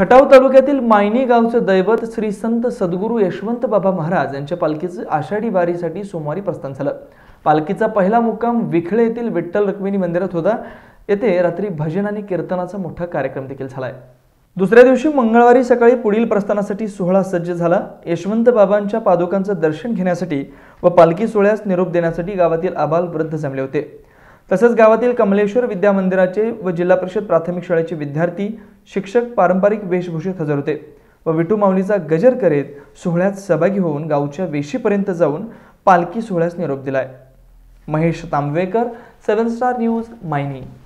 खटाव तालुक्यातील मायनी गावचं दैवत श्री संत सद्गुरू यशवंत बाबा महाराज यांच्या पालखीचं आषाढी वारीसाठी सोमवारी प्रस्थान झालं पालखीचा पहिला मुक्काम विखळे येथील विठ्ठल रुक्मिणी मंदिरात होता येथे रात्री भजन आणि कीर्तनाचा मोठा कार्यक्रम देखील झालाय दुसऱ्या दिवशी मंगळवारी सकाळी पुढील प्रस्थानासाठी सोहळा सज्ज झाला यशवंत बाबांच्या पादुकांचं दर्शन घेण्यासाठी व पालखी सोहळ्यास निरोप देण्यासाठी गावातील आबाल वृद्ध जमले होते तसंच गावातील कमलेश्वर विद्या मंदिराचे व जिल्हा परिषद प्राथमिक शाळेचे विद्यार्थी शिक्षक पारंपरिक वेशभूषेत हजर होते व विटू माऊलीचा गजर करीत सोहळ्यात सहभागी होऊन गावच्या वेशीपर्यंत जाऊन पालखी सोहळ्यास निरोप दिलाय Mahesh Tambvekar seven star news Mayani